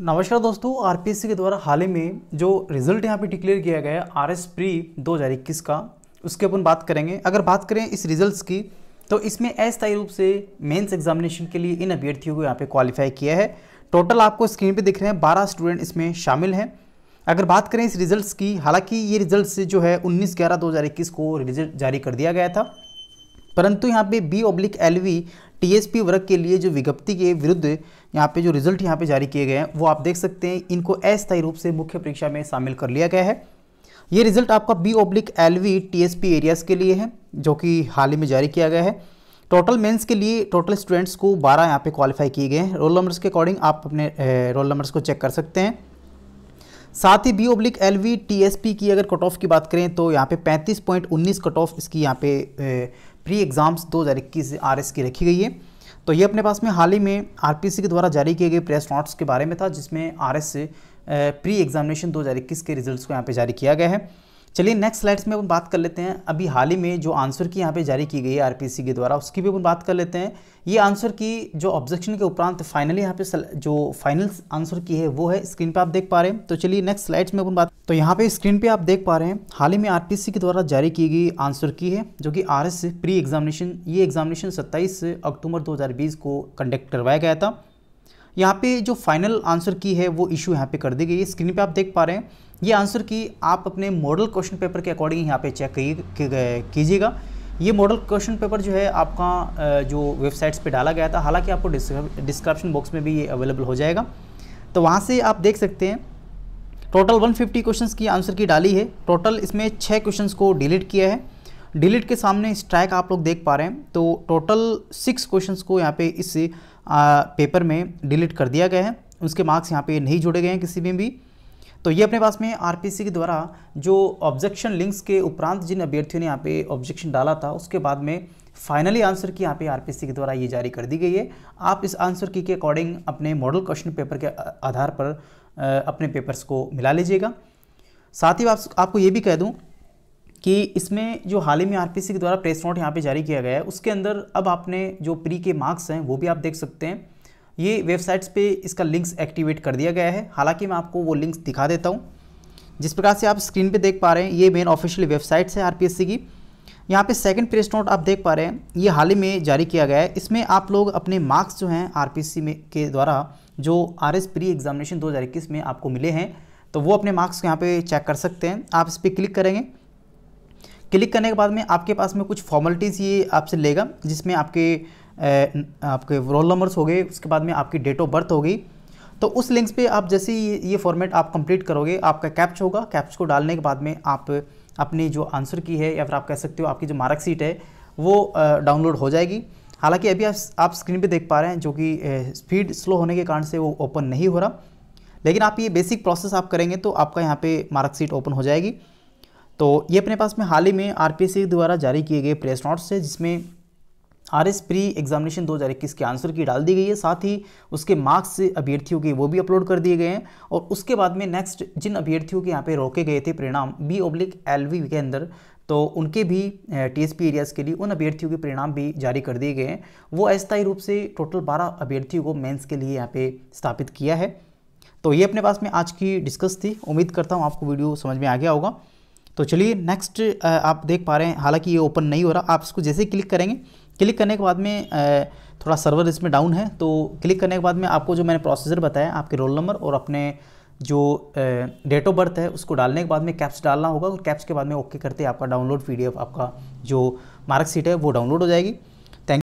नमस्कार दोस्तों आरपीएससी के द्वारा हाल ही में जो रिजल्ट यहाँ पे डिक्लेयर किया गया है आर एस प्री दो हज़ार इक्कीस का उसके अपन बात करेंगे अगर बात करें इस रिजल्ट्स की तो इसमें अस्थायी रूप से मेंस एग्जामिनेशन के लिए इन अभ्यर्थियों को यहाँ पे क्वालिफाई किया है टोटल आपको स्क्रीन पे दिख रहे हैं बारह स्टूडेंट इसमें शामिल हैं अगर बात करें इस रिजल्ट्स की हालांकि ये रिजल्ट जो है उन्नीस ग्यारह दो को रिजल्ट जारी कर दिया गया था परंतु यहाँ पे B oblique L V P वर्ग के लिए जो विज्ञप्ति के विरुद्ध यहाँ पे जो रिजल्ट यहाँ पे जारी किए गए हैं वो आप देख सकते हैं इनको अस्थायी रूप से मुख्य परीक्षा में शामिल कर लिया गया है ये रिजल्ट आपका B oblique L V T areas के लिए है जो कि हाल ही में जारी किया गया है टोटल मेंस के लिए टोटल स्टूडेंट्स को 12 यहाँ पे क्वालिफाई किए गए हैं रोल नंबर्स के अकॉर्डिंग आप अपने रोल नंबर्स को चेक कर सकते हैं साथ ही B oblique L V T S P की अगर कट ऑफ की बात करें तो यहाँ पे 35.19 कट ऑफ इसकी यहाँ पे A, pre exams 2021 R RS की रखी गई है तो ये अपने पास में हाल ही में आरपीसी के द्वारा जारी किए गए प्रेस नोट्स के बारे में था जिसमें आरएस से प्री एग्जामिनेशन 2021 के रिजल्ट्स को यहाँ पे जारी किया गया है चलिए नेक्स्ट स्लाइड्स में अपन बात कर लेते हैं अभी हाल ही में जो आंसर की यहाँ पे जारी की गई है आरपीसी के द्वारा उसकी भी अपन बात कर लेते हैं ये आंसर की जो ऑब्जेक्शन के उपरांत फाइनली यहाँ पे जो फाइनल आंसर की है वो है स्क्रीन पे आप देख पा रहे हैं तो चलिए नेक्स्ट स्लाइड्स में अपन बात तो यहाँ पे स्क्रीन पे आप देख पा रहे हैं हाल ही में आर के द्वारा जारी की गई आंसर की है जो कि आर प्री एग्जामिनेशन ये एग्जामिनेशन सत्ताईस अक्टूबर दो को कंडक्ट करवाया गया था यहाँ पे जो फाइनल आंसर की है वो इशू यहाँ पे कर दी गई है स्क्रीन पे आप देख पा रहे हैं ये आंसर की आप अपने मॉडल क्वेश्चन पेपर के अकॉर्डिंग यहाँ पे चेक कीजिएगा ये मॉडल क्वेश्चन पेपर जो है आपका जो वेबसाइट्स पे डाला गया था हालांकि आपको डिस्क्रिप्शन बॉक्स में भी ये अवेलेबल हो जाएगा तो वहाँ से आप देख सकते हैं टोटल वन फिफ्टी की आंसर की डाली है टोटल इसमें छः क्वेश्चन को डिलीट किया है डिलीट के सामने स्ट्राइक आप लोग देख पा रहे हैं तो टोटल सिक्स क्वेश्चन को यहाँ पे इस पेपर में डिलीट कर दिया गया है उसके मार्क्स यहाँ पे नहीं जुड़े गए हैं किसी में भी तो ये अपने पास में आरपीसी के द्वारा जो ऑब्जेक्शन लिंक्स के उपरांत जिन अभ्यर्थियों ने यहाँ पे ऑब्जेक्शन डाला था उसके बाद में फाइनली आंसर की यहाँ पे आरपीसी के द्वारा ये जारी कर दी गई है आप इस आंसर की के अकॉर्डिंग अपने मॉडल क्वेश्चन पेपर के आधार पर अपने पेपर्स को मिला लीजिएगा साथ ही आप, आपको ये भी कह दूँ कि इसमें जो हाल ही में आर के द्वारा प्रेस नोट यहाँ पे जारी किया गया है उसके अंदर अब आपने जो प्री के मार्क्स हैं वो भी आप देख सकते हैं ये वेबसाइट्स पे इसका लिंक्स एक्टिवेट कर दिया गया है हालांकि मैं आपको वो लिंक्स दिखा देता हूँ जिस प्रकार से आप स्क्रीन पे देख पा रहे हैं ये मेन ऑफिशियल वेबसाइट्स है आर की यहाँ पर सेकेंड प्रेस नोट आप देख पा रहे हैं ये हाल ही में जारी किया गया है इसमें आप लोग अपने मार्क्स जो हैं आर में के द्वारा जो आर एस प्री एग्जामिनेशन दो में आपको मिले हैं तो वो अपने मार्क्स यहाँ पर चेक कर सकते हैं आप इस पर क्लिक करेंगे क्लिक करने के बाद में आपके पास में कुछ फॉर्मेलिटीज़ ये आपसे लेगा जिसमें आपके आपके रोल नंबर्स हो गए उसके बाद में आपकी डेट ऑफ बर्थ होगी तो उस लिंक्स पे आप जैसे ही ये फॉर्मेट आप कंप्लीट करोगे आपका कैप्च होगा कैप्च को डालने के बाद में आप अपनी जो आंसर की है या फिर आप कह सकते हो आपकी जो मार्कशीट है वो डाउनलोड हो जाएगी हालांकि अभी आप, आप स्क्रीन पे देख पा रहे हैं जो कि स्पीड स्लो होने के कारण से वो ओपन नहीं हो रहा लेकिन आप ये बेसिक प्रोसेस आप करेंगे तो आपका यहाँ पर मार्कशीट ओपन हो जाएगी तो ये अपने पास में हाल ही में आर द्वारा जारी किए गए प्रेस नोट्स है जिसमें आर एस प्री एग्जामिनेशन दो हज़ार इक्कीस के आंसर की डाल दी गई है साथ ही उसके मार्क्स अभ्यर्थियों के वो भी अपलोड कर दिए गए हैं और उसके बाद में नेक्स्ट जिन अभ्यर्थियों के यहाँ पे रोके गए थे परिणाम बी ओब्लिक एल के अंदर तो उनके भी टी एस पी एरियाज़ के लिए उन अभ्यर्थियों के परिणाम भी जारी कर दिए गए हैं वो अस्थायी रूप से टोटल बारह अभ्यर्थियों को मेन्स के लिए यहाँ पर स्थापित किया है तो ये अपने पास में आज की डिस्कस थी उम्मीद करता हूँ आपको वीडियो समझ में आ गया होगा तो चलिए नेक्स्ट आप देख पा रहे हैं हालांकि ये ओपन नहीं हो रहा आप इसको जैसे क्लिक करेंगे क्लिक करने के बाद में थोड़ा सर्वर इसमें डाउन है तो क्लिक करने के बाद में आपको जो मैंने प्रोसीजर बताया आपके रोल नंबर और अपने जो डेट ऑफ बर्थ है उसको डालने के बाद में कैप्स डालना होगा और कैप्स के बाद में ओके करते आपका डाउनलोड पी आपका जो मार्कशीट है वो डाउनलोड हो जाएगी